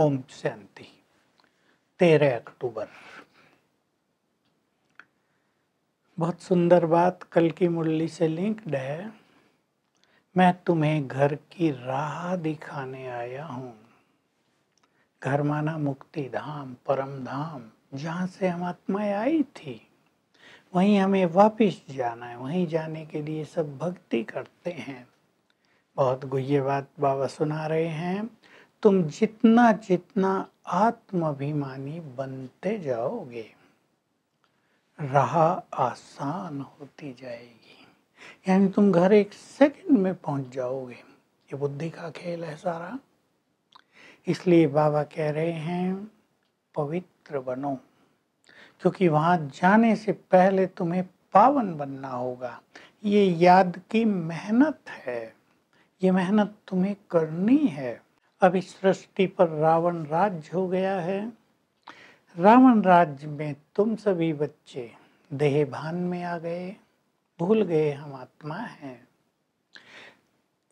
ओम शांति तेरह अक्टूबर बहुत सुंदर बात कल की मुरली से लिंक्ड है मैं तुम्हें घर की राह दिखाने आया हूँ घर माना मुक्ति धाम परम धाम जहाँ से हम आत्माएं आई थी वहीं हमें वापस जाना है वहीं जाने के लिए सब भक्ति करते हैं बहुत गुह्य बात बाबा सुना रहे हैं तुम जितना जितना आत्माभिमानी बनते जाओगे राह आसान होती जाएगी यानी तुम घर एक सेकंड में पहुंच जाओगे ये बुद्धि का खेल है सारा इसलिए बाबा कह रहे हैं पवित्र बनो क्योंकि वहां जाने से पहले तुम्हें पावन बनना होगा ये याद की मेहनत है ये मेहनत तुम्हें करनी है अब इस सृष्टि पर रावण राज्य हो गया है रावण राज्य में तुम सभी बच्चे देह भान में आ गए भूल गए हम आत्मा हैं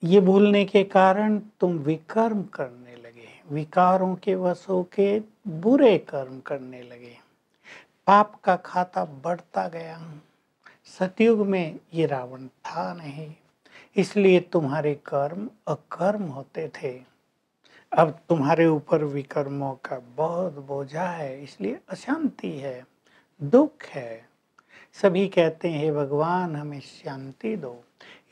ये भूलने के कारण तुम विकर्म करने लगे विकारों के वशों के बुरे कर्म करने लगे पाप का खाता बढ़ता गया सतयुग में ये रावण था नहीं इसलिए तुम्हारे कर्म अकर्म होते थे अब तुम्हारे ऊपर विकर्मों का बहुत बोझा है इसलिए अशांति है दुख है सभी कहते हैं हे भगवान हमें शांति दो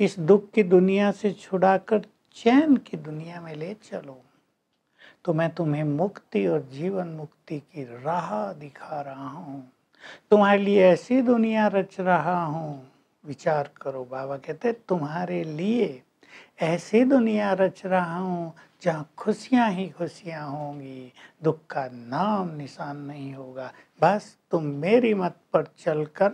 इस दुख की दुनिया से छुड़ाकर चैन की दुनिया में ले चलो तो मैं तुम्हें मुक्ति और जीवन मुक्ति की राह दिखा रहा हूँ तुम्हारे लिए ऐसी दुनिया रच रहा हूँ विचार करो बाबा कहते तुम्हारे लिए ऐसी दुनिया रच रहा हूँ जहाँ खुशियाँ ही खुशियाँ होंगी दुख का नाम निशान नहीं होगा बस तुम मेरी मत पर चलकर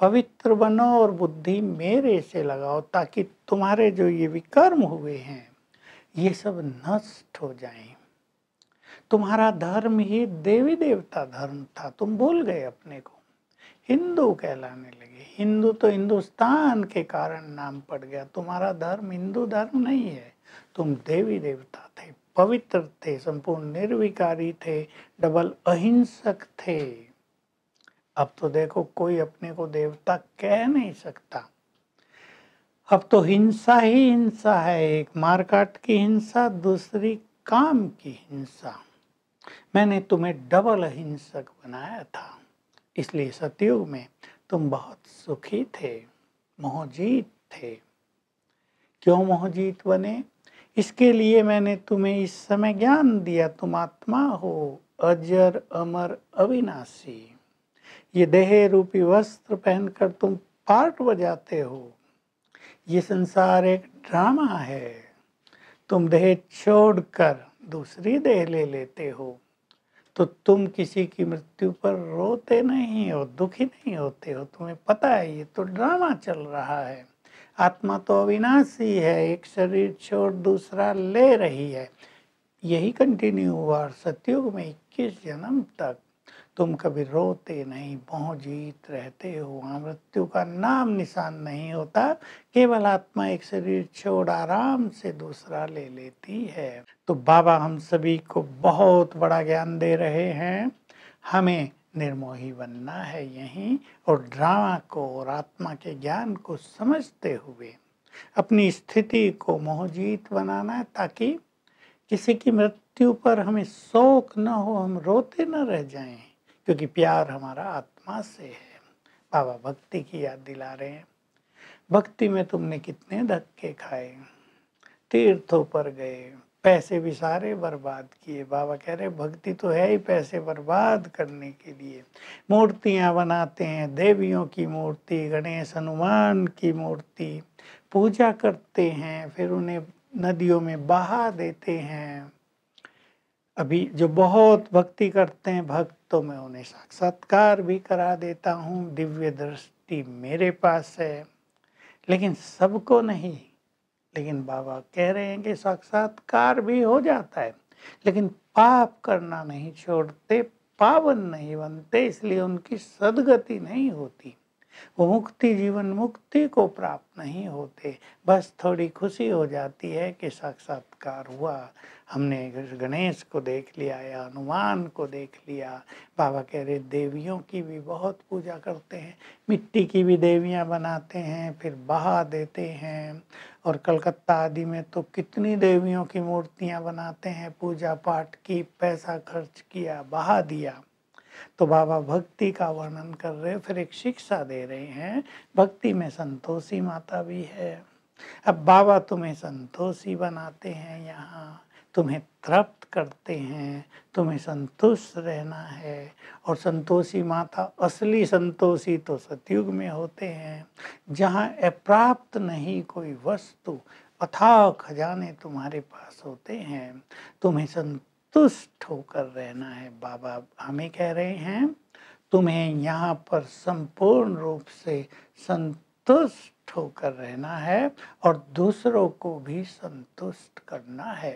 पवित्र बनो और बुद्धि मेरे से लगाओ ताकि तुम्हारे जो ये विकर्म हुए हैं ये सब नष्ट हो जाएं। तुम्हारा धर्म ही देवी देवता धर्म था तुम भूल गए अपने को हिंदू कहलाने लगे हिंदू तो हिंदुस्तान के कारण नाम पड़ गया तुम्हारा धर्म हिंदू धर्म नहीं है तुम देवी देवता थे पवित्र थे संपूर्ण निर्विकारी थे डबल अहिंसक थे अब तो देखो कोई अपने को देवता कह नहीं सकता अब तो हिंसा ही हिंसा है एक मारकाट की हिंसा दूसरी काम की हिंसा मैंने तुम्हें डबल अहिंसक बनाया था इसलिए सतयुग में तुम बहुत सुखी थे मोहजीत थे क्यों मोहजीत बने इसके लिए मैंने तुम्हें इस समय ज्ञान दिया तुम आत्मा हो अजर अमर अविनाशी ये देह रूपी वस्त्र पहनकर तुम पार्ट बजाते हो ये संसार एक ड्रामा है तुम देह छोड़कर दूसरी देह ले लेते हो तो तुम किसी की मृत्यु पर रोते नहीं हो दुखी नहीं होते हो तुम्हें पता है ये तो ड्रामा चल रहा है आत्मा तो अविनाशी है एक शरीर छोड़ दूसरा ले रही है यही कंटिन्यू हुआ और में इक्कीस जन्म तक तुम कभी रोते नहीं मोह जीत रहते हो वहाँ मृत्यु का नाम निशान नहीं होता केवल आत्मा एक शरीर छोड़ आराम से दूसरा ले लेती है तो बाबा हम सभी को बहुत बड़ा ज्ञान दे रहे हैं हमें निर्मोही बनना है यहीं और ड्रामा को और आत्मा के ज्ञान को समझते हुए अपनी स्थिति को मोहजीत बनाना है ताकि किसी की मृत्यु पर हमें शोक न हो हम रोते न रह जाएं क्योंकि प्यार हमारा आत्मा से है बाबा भक्ति की याद दिला रहे हैं भक्ति में तुमने कितने धक्के खाए तीर्थों पर गए पैसे भी सारे बर्बाद किए बाबा कह रहे भक्ति तो है ही पैसे बर्बाद करने के लिए मूर्तियाँ बनाते हैं देवियों की मूर्ति गणेश हनुमान की मूर्ति पूजा करते हैं फिर उन्हें नदियों में बहा देते हैं अभी जो बहुत भक्ति करते हैं भक्त तो मैं उन्हें साक्षात्कार भी करा देता हूँ दिव्य दृष्टि मेरे पास है लेकिन सबको नहीं लेकिन बाबा कह रहे हैं कि साक्षात्कार भी हो जाता है लेकिन पाप करना नहीं छोड़ते पावन नहीं बनते इसलिए उनकी सदगति नहीं होती वो मुक्ति जीवन मुक्ति को प्राप्त नहीं होते बस थोड़ी खुशी हो जाती है कि साक्षात्कार हुआ हमने गणेश को देख लिया या हनुमान को देख लिया बाबा कह रहे देवियों की भी बहुत पूजा करते हैं मिट्टी की भी देवियां बनाते हैं फिर बहा देते हैं और कलकत्ता आदि में तो कितनी देवियों की मूर्तियां बनाते हैं पूजा पाठ की पैसा खर्च किया बहा दिया तो बाबा भक्ति का वर्णन कर रहे हैं फिर एक शिक्षा दे रहे हैं भक्ति में संतोषी माता भी है अब बाबा तुम्हें संतोषी बनाते हैं यहाँ तुम्हें तृप्त करते हैं तुम्हें संतुष्ट रहना है और संतोषी माता असली संतोषी तो सतयुग में होते हैं जहाँ अप्राप्त नहीं कोई वस्तु अथाह खजाने तुम्हारे पास होते हैं तुम्हें संत संतुष्ट होकर रहना है बाबा हमें कह रहे हैं तुम्हें यहाँ पर संपूर्ण रूप से संतुष्ट होकर रहना है और दूसरों को भी संतुष्ट करना है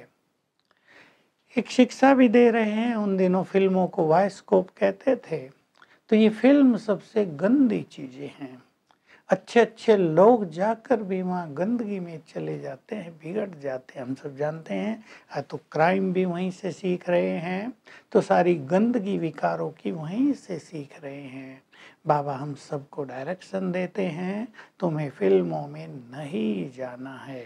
एक शिक्षा भी दे रहे हैं उन दिनों फिल्मों को वायस्कोप कहते थे तो ये फिल्म सबसे गंदी चीज़ें हैं अच्छे अच्छे लोग जाकर भी वहाँ गंदगी में चले जाते हैं बिगड़ जाते हैं हम सब जानते हैं तो क्राइम भी वहीं से सीख रहे हैं तो सारी गंदगी विकारों की वहीं से सीख रहे हैं बाबा हम सबको डायरेक्शन देते हैं तुम्हें फिल्मों में नहीं जाना है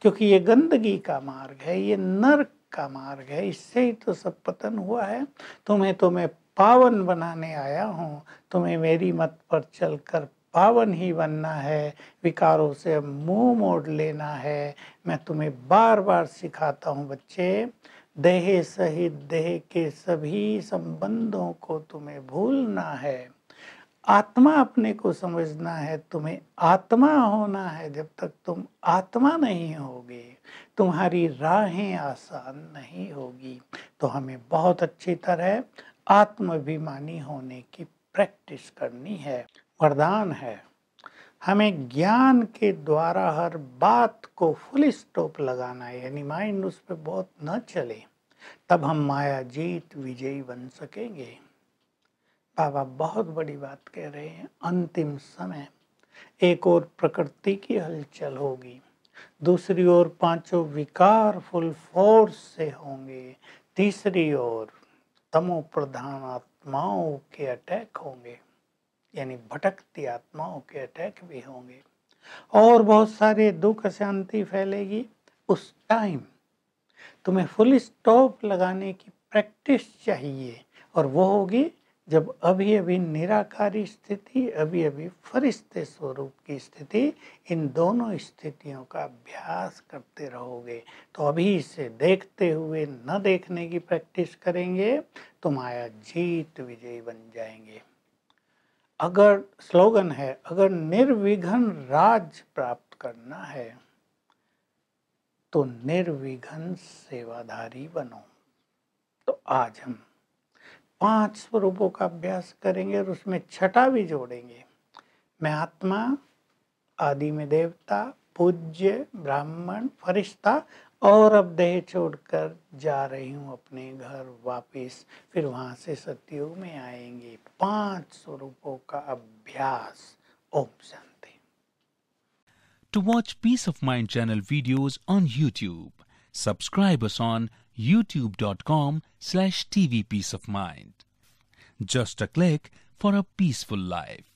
क्योंकि ये गंदगी का मार्ग है ये नर्क का मार्ग है इससे ही तो सब पतन हुआ है तुम्हें तो मैं पावन बनाने आया हूँ तुम्हें मेरी मत पर चलकर पावन ही बनना है विकारों से मुंह मोड़ लेना है मैं तुम्हें बार बार सिखाता हूँ बच्चे देह सहित देह के सभी संबंधों को तुम्हें भूलना है आत्मा अपने को समझना है तुम्हें आत्मा होना है जब तक तुम आत्मा नहीं होगे तुम्हारी राहें आसान नहीं होगी तो हमें बहुत अच्छी तरह आत्माभिमानी होने की प्रैक्टिस करनी है वरदान है हमें ज्ञान के द्वारा हर बात को फुल स्टॉप लगाना है यानी माइंड उस पर बहुत न चले तब हम माया जीत विजयी बन सकेंगे बाबा बहुत बड़ी बात कह रहे हैं अंतिम समय एक और प्रकृति की हलचल होगी दूसरी ओर पांचों विकार फुल फोर्स से होंगे तीसरी ओर तमो प्रधान आत्माओं के अटैक होंगे यानी भटकती आत्माओं के अटैक भी होंगे और बहुत सारे दुख अशांति फैलेगी उस टाइम तुम्हें फुल स्टॉप लगाने की प्रैक्टिस चाहिए और वो होगी जब अभी अभी निराकारी स्थिति अभी अभी फरिश्ते स्वरूप की स्थिति इन दोनों स्थितियों का अभ्यास करते रहोगे तो अभी इसे देखते हुए न देखने की प्रैक्टिस करेंगे तुम आया जीत विजयी बन जाएंगे अगर स्लोगन है अगर निर्विघन राज प्राप्त करना है तो निर्विघन सेवाधारी बनो तो आज हम पांच स्वरूपों का अभ्यास करेंगे और उसमें छठा भी जोड़ेंगे मैं आत्मा आदि में देवता पूज्य ब्राह्मण फरिश्ता और अब देह छोड़कर जा रही हूँ अपने घर वापस फिर वहाँ से सतयुग में आएंगे पांच स्वरूपों का अभ्यास ऑप्शन शांति to watch peace of mind channel videos on YouTube subscribe us on YouTube dot com slash TV peace of mind just a click for a peaceful life